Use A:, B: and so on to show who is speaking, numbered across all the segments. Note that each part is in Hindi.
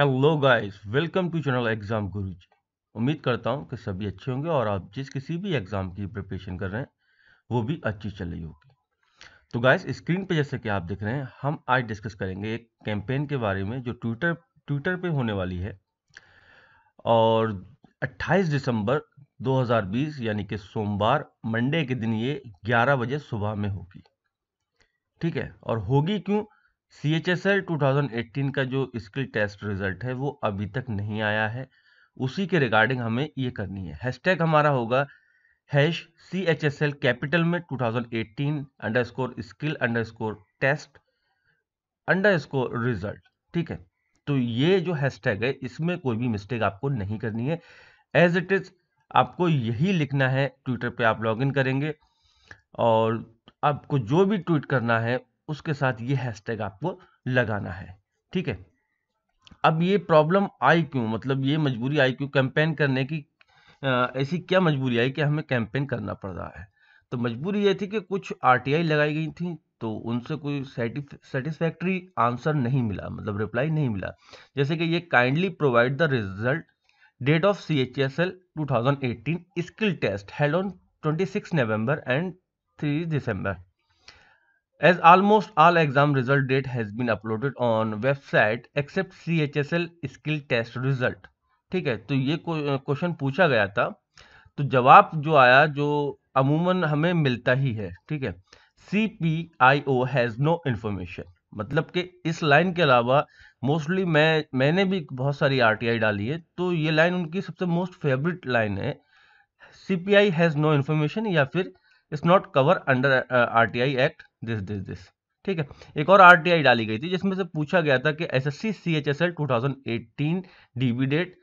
A: hello guys welcome to channel exam ji उम्मीद करता हूं कि सभी अच्छे होंगे और आप जिस किसी भी एग्ज़ाम की प्रिपरेशन कर रहे हैं वो भी अच्छी चल रही होगी तो गाइस स्क्रीन पे जैसे कि आप देख रहे हैं हम आज डिस्कस करेंगे एक कैंपेन के बारे में जो ट्विटर ट्विटर पे होने वाली है और 28 दिसंबर 2020 यानी कि सोमवार मंडे के दिन ये 11 बजे सुबह में होगी ठीक है और होगी क्यों C H S L two thousand eighteen का जो स्किल टेस्ट रिजल्ट है वो अभी तक नहीं आया है उसी के रिगार्डिंग हमें ये करनी है हैशटैग हमारा होगा hash C H S L capital में two thousand eighteen underscore skill underscore test underscore result ठीक है तो ये जो हैशटैग है इसमें कोई भी मिस्टेक आपको नहीं करनी है एज इट इज़ आपको यही लिखना है ट्विटर पे आप इन करेंगे और आपको जो भी ट्वीट करना है उसके साथ ये हैशटैग आपको लगाना है ठीक है अब ये प्रॉब्लम आई क्यों मतलब ये मजबूरी आई क्यों कैंपेन करने की ऐसी क्या मजबूरी आई कि हमें कैंपेन करना पड़ रहा है तो मजबूरी ये थी कि कुछ आरटीआई लगाई गई थी तो उनसे कोई सेटिस्फैक्ट्री आंसर नहीं मिला मतलब रिप्लाई नहीं मिला जैसे कि ये kindly provide the result date of C H S L two thousand eighteen skill test held on twenty six November and three December As almost all exam result date has been uploaded on website except CHSL skill test result ठीक है तो ये क्वेश्चन पूछा गया था तो जवाब जो आया जो अमूमन हमें मिलता ही है ठीक है C P I O has no information मतलब कि इस लाइन के अलावा मोस्टली मैं मैंने भी बहुत सारी आर टी आई डाली है तो ये लाइन उनकी सबसे मोस्ट फेवरेट लाइन है C P I has no information या फिर it's not cover under R T I act this this this ठीक है एक और आरटीआई डाली गई थी जिसमें से पूछा गया था कि SSC CHSL 2018 DB date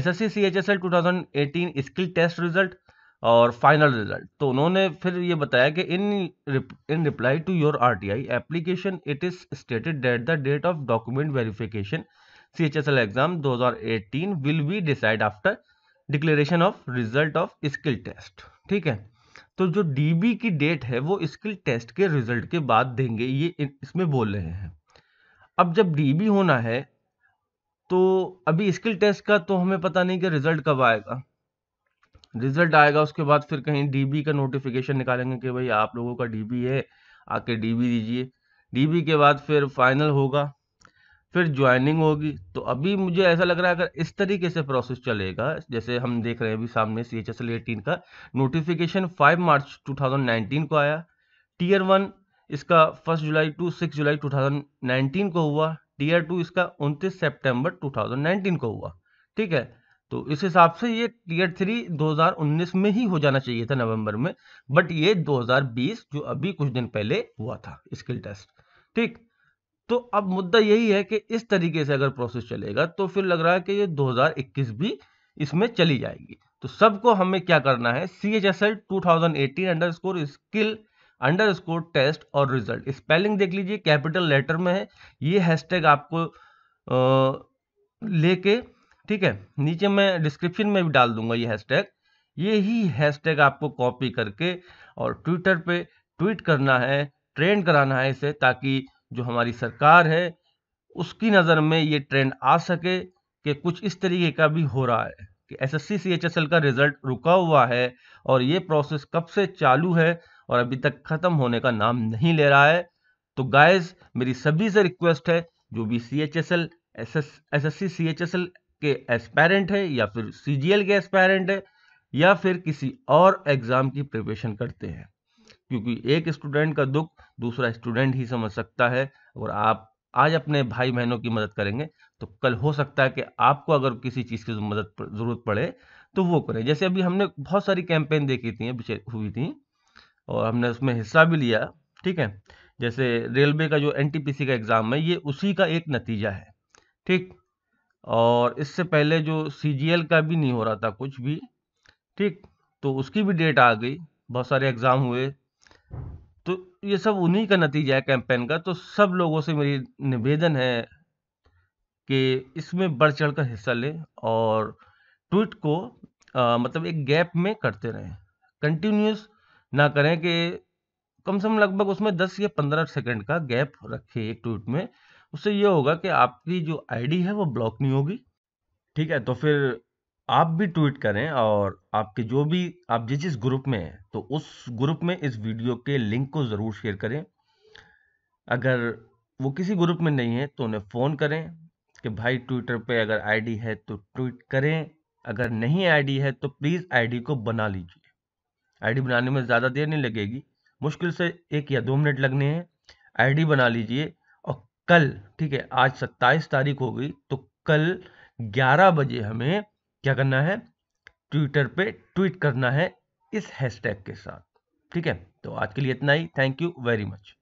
A: SSC CHSL 2018 skill test result और फाइनल रिजल्ट तो उन्होंने फिर ये बताया कि in in reply to your RTI application it is stated date the date of document verification CHSL exam 2018 will be decide after declaration of result of skill test ठीक है तो जो डीबी की डेट है वो स्किल टेस्ट के रिजल्ट के बाद देंगे ये इसमें बोल रहे हैं अब जब डीबी होना है तो अभी स्किल टेस्ट का तो हमें पता नहीं कि रिजल्ट कब आएगा रिजल्ट आएगा उसके बाद फिर कहीं डीबी का नोटिफिकेशन निकालेंगे कि भाई आप लोगों का डीबी है आके डीबी दीजिए डीबी के बाद फिर फाइनल होगा फिर ज्वाइनिंग होगी तो अभी मुझे ऐसा लग रहा है अगर इस तरीके से प्रोसेस चलेगा जैसे हम देख रहे हैं अभी सामने C H S L eighteen का नोटिफिकेशन 5 मार्च 2019 को आया टीयर वन इसका first July to six July 2019 को हुआ टीयर टू इसका उनतीस सेप्टेम्बर 2019 को हुआ ठीक है तो इस हिसाब से ये टीयर थ्री 2019 में ही हो जाना चाहिए था नवंबर में बट ये 2020 जो अभी कुछ दिन पहले हुआ था स्किल टेस्ट ठीक तो अब मुद्दा यही है कि इस तरीके से अगर प्रोसेस चलेगा तो फिर लग रहा है कि ये 2021 भी इसमें चली जाएगी तो सबको हमें क्या करना है C H S L two thousand eighteen underscore skill underscore test और रिजल्ट स्पेलिंग देख लीजिए कैपिटल लेटर में है ये हैशटैग आपको लेके ठीक है नीचे मैं डिस्क्रिप्शन में भी डाल दूंगा ये हैशटैग ये ही हैशटैग आपको कॉपी करके और ट्विटर पे ट्वीट करना है ट्रेंड कराना है इसे ताकि जो हमारी सरकार है उसकी नज़र में ये ट्रेंड आ सके कि कुछ इस तरीके का भी हो रहा है कि एस एस सी का रिज़ल्ट रुका हुआ है और ये प्रोसेस कब से चालू है और अभी तक ख़त्म होने का नाम नहीं ले रहा है तो गाइस मेरी सभी से रिक्वेस्ट है जो भी C H S L S S S S C C H S L के एस्पायरेंट है या फिर सी जी एल के एस्पायरेंट है या फिर किसी और एग्ज़ाम की प्रिपरेशन करते हैं क्योंकि एक स्टूडेंट का दुख दूसरा स्टूडेंट ही समझ सकता है और आप आज अपने भाई बहनों की मदद करेंगे तो कल हो सकता है कि आपको अगर किसी चीज़ की मदद ज़रूरत पड़े तो वो करें जैसे अभी हमने बहुत सारी कैंपेन देखी थी हुई थी और हमने उसमें हिस्सा भी लिया ठीक है जैसे रेलवे का जो एनटीपीसी का एग्ज़ाम है ये उसी का एक नतीजा है ठीक और इससे पहले जो सीजीएल का भी नहीं हो रहा था कुछ भी ठीक तो उसकी भी डेट आ गई बहुत सारे एग्ज़ाम हुए तो ये सब उन्हीं का नतीजा है कैंपेन का तो सब लोगों से मेरी निवेदन है कि इसमें बढ़ चढ़ कर हिस्सा लें और ट्वीट को आ, मतलब एक गैप में करते रहें कंटिन्यूस ना करें कि कम से कम लगभग उसमें 10 या 15 सेकंड का गैप रखें एक ट्वीट में उससे ये होगा कि आपकी जो आईडी है वो ब्लॉक नहीं होगी ठीक है तो फिर आप भी ट्वीट करें और आपके जो भी आप जिस जिस ग्रुप में हैं तो उस ग्रुप में इस वीडियो के लिंक को ज़रूर शेयर करें अगर वो किसी ग्रुप में नहीं है तो उन्हें फ़ोन करें कि भाई ट्विटर पे अगर आईडी है तो ट्वीट करें अगर नहीं आईडी है तो प्लीज़ आईडी को बना लीजिए आईडी बनाने में ज़्यादा देर नहीं लगेगी मुश्किल से एक या दो मिनट लगने हैं आई बना लीजिए और कल ठीक है आज सत्ताईस तारीख हो गई तो कल ग्यारह बजे हमें क्या करना है ट्विटर पे ट्वीट करना है इस हैशटैग के साथ ठीक है तो आज के लिए इतना ही थैंक यू वेरी मच